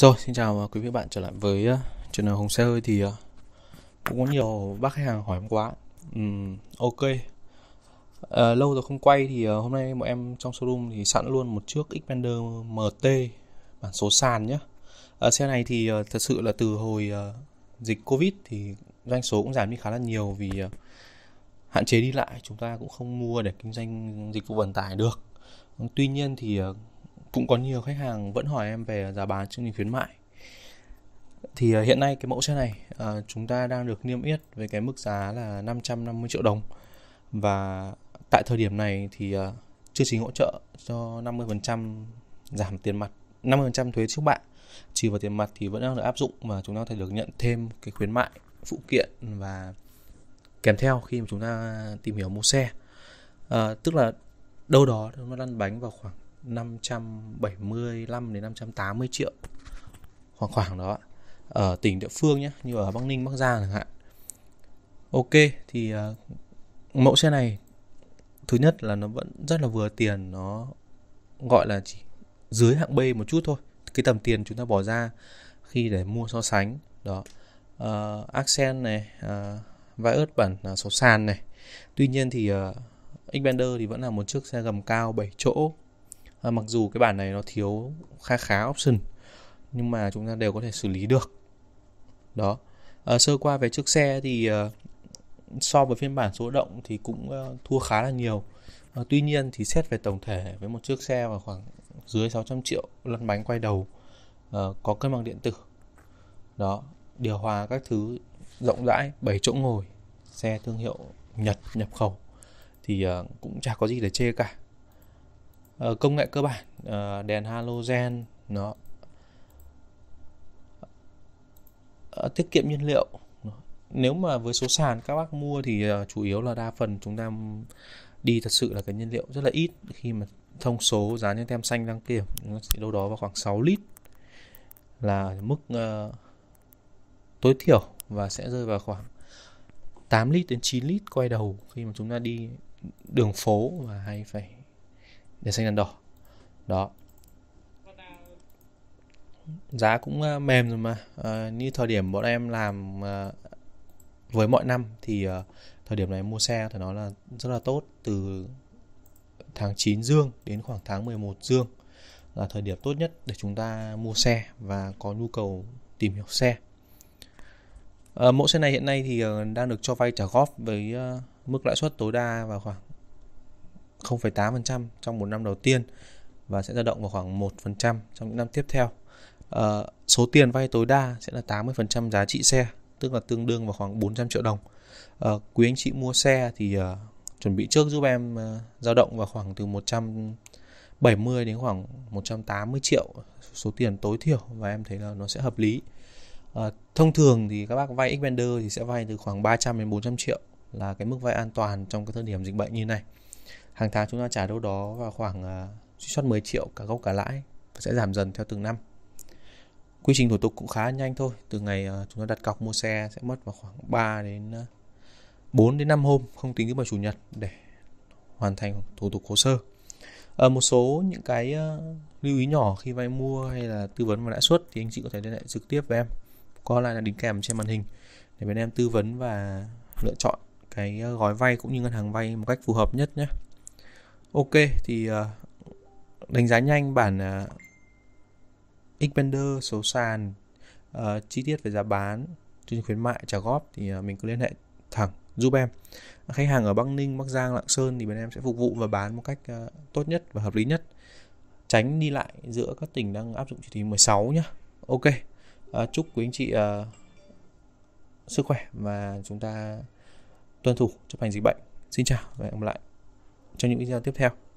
Rồi, xin chào ờ, quý vị bạn trở lại với ờ, channel Hồng Xe Hơi thì ờ, cũng có nhiều bác khách hàng hỏi em quá uhm, Ok à, Lâu rồi không quay thì hôm nay bọn em trong showroom thì sẵn luôn một chiếc Xpander MT bản số sàn nhé à, Xe này thì thật sự là từ hồi dịch Covid thì doanh số cũng giảm đi khá là nhiều vì hạn chế đi lại chúng ta cũng không mua để kinh doanh dịch vụ vận tải được Tuy nhiên thì cũng có nhiều khách hàng vẫn hỏi em về giá bán chương trình khuyến mại thì à, hiện nay cái mẫu xe này à, chúng ta đang được niêm yết với cái mức giá là 550 triệu đồng và tại thời điểm này thì à, chương trình hỗ trợ cho 50% giảm tiền mặt 50% thuế trước bạ trừ vào tiền mặt thì vẫn đang được áp dụng và chúng ta có thể được nhận thêm cái khuyến mại phụ kiện và kèm theo khi mà chúng ta tìm hiểu mua xe à, tức là đâu đó nó lăn bánh vào khoảng 575 đến 580 triệu khoảng khoảng đó ở tỉnh địa phương nhé như ở Bắc Ninh Bắc Giang chẳng hạn ok thì uh, mẫu xe này thứ nhất là nó vẫn rất là vừa tiền nó gọi là chỉ dưới hạng B một chút thôi cái tầm tiền chúng ta bỏ ra khi để mua so sánh đó uh, Accent này uh, Vios bản số sàn này tuy nhiên thì uh, Xpander thì vẫn là một chiếc xe gầm cao 7 chỗ à, mặc dù cái bản này nó thiếu khá khá option nhưng mà chúng ta đều có thể xử lý được đó à, sơ qua về trước xe thì uh, so với phiên bản số động thì cũng uh, thua khá là nhiều à, tuy nhiên thì xét về tổng thể với một chiếc xe vào khoảng dưới 600 triệu lăn bánh quay đầu uh, có cân bằng điện tử đó điều hòa các thứ rộng rãi 7 chỗ ngồi xe thương hiệu Nhật nhập khẩu thì cũng chả có gì để chê cả Ờ, công nghệ cơ bản ờ, đèn halogen nó ờ, tiết kiệm nhiên liệu nếu mà với số sàn các bác mua thì chủ yếu là đa phần chúng ta đi thật sự là cái nhiên liệu rất là ít khi mà thông số giá nhân tem xanh đăng kiểm nó sẽ đâu đó vào khoảng 6 lít là mức tối thiểu và sẽ rơi vào khoảng 8 lít đến 9 lít quay đầu khi mà chúng ta đi đường phố và hay phải đèn xanh đèn đỏ đó giá cũng ờ, mềm rồi mà à, như thời điểm bọn em làm à, với mọi năm thì à, thời điểm này mua xe thì nó là rất là tốt từ tháng 9 dương đến khoảng tháng 11 dương là thời điểm tốt nhất để chúng ta mua xe và có nhu cầu tìm hiểu xe à, mẫu xe này hiện nay thì đang được cho vay trả góp với mức lãi suất tối đa vào khoảng 0,8% trong một năm đầu tiên và sẽ dao động vào khoảng 1% trong những năm tiếp theo. À, số tiền vay tối đa sẽ là 80% giá trị xe, tức là tương đương vào khoảng 400 triệu đồng. À, quý anh chị mua xe thì uh, chuẩn bị trước giúp em uh, dao động vào khoảng từ 170 đến khoảng 180 triệu số tiền tối thiểu và em thấy là nó sẽ hợp lý. À, thông thường thì các bác vay Xpander thì sẽ vay từ khoảng 300 đến 400 triệu là cái mức vay an toàn trong cái thời điểm dịch bệnh như này hàng tháng chúng ta trả đâu đó vào khoảng uh, suất 10 triệu cả gốc cả lãi và sẽ giảm dần theo từng năm quy trình thủ tục cũng khá nhanh thôi từ ngày uh, chúng ta đặt cọc mua xe sẽ mất vào khoảng 3 đến uh, à, 4 đến 5 hôm không tính thứ bảy chủ nhật để hoàn thành thủ tục hồ sơ à, một số những cái uh, lưu ý nhỏ khi vay mua hay là tư vấn và lãi suất thì anh chị có thể liên hệ trực tiếp với em có lại là đính kèm trên màn hình để bên em tư vấn và lựa chọn cái gói vay cũng như ngân hàng vay một cách phù hợp nhất nhé Ok thì uh, đánh giá nhanh bản uh, ờ, Xpander số sàn uh, chi tiết về giá bán chương khuyến mại trả góp thì uh, mình cứ liên hệ thẳng giúp em khách hàng ở Bắc Ninh, Bắc Giang, Lạng Sơn thì bên em sẽ phục vụ và bán một cách uh, tốt nhất và hợp lý nhất tránh đi lại giữa các tỉnh đang áp dụng chỉ thị 16 nhé Ok uh, chúc quý anh chị uh, sức khỏe và chúng ta tuân thủ chấp hành dịch bệnh Xin chào và hẹn gặp lại cho những video tiếp theo